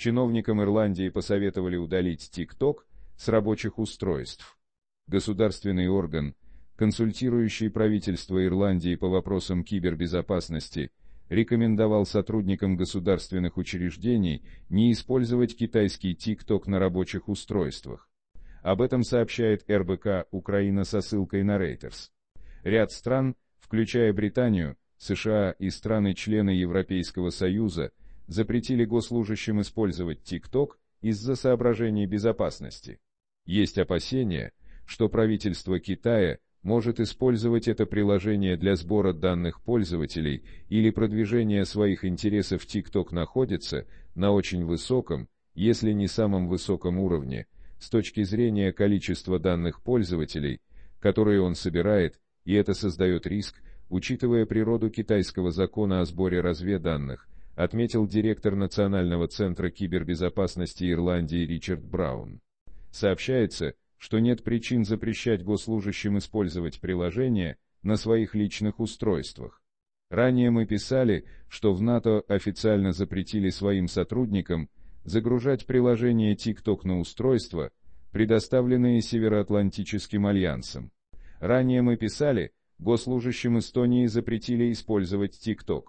Чиновникам Ирландии посоветовали удалить TikTok с рабочих устройств. Государственный орган, консультирующий правительство Ирландии по вопросам кибербезопасности, рекомендовал сотрудникам государственных учреждений не использовать китайский TikTok на рабочих устройствах. Об этом сообщает РБК «Украина» со ссылкой на Reuters. Ряд стран, включая Британию, США и страны-члены Европейского Союза, запретили госслужащим использовать ТикТок из-за соображений безопасности. Есть опасения, что правительство Китая может использовать это приложение для сбора данных пользователей или продвижения своих интересов TikTok находится на очень высоком, если не самом высоком уровне, с точки зрения количества данных пользователей, которые он собирает, и это создает риск, учитывая природу китайского закона о сборе разведанных, отметил директор Национального центра кибербезопасности Ирландии Ричард Браун. Сообщается, что нет причин запрещать госслужащим использовать приложения на своих личных устройствах. Ранее мы писали, что в НАТО официально запретили своим сотрудникам загружать приложение TikTok на устройства, предоставленные Североатлантическим альянсом. Ранее мы писали, госслужащим Эстонии запретили использовать TikTok.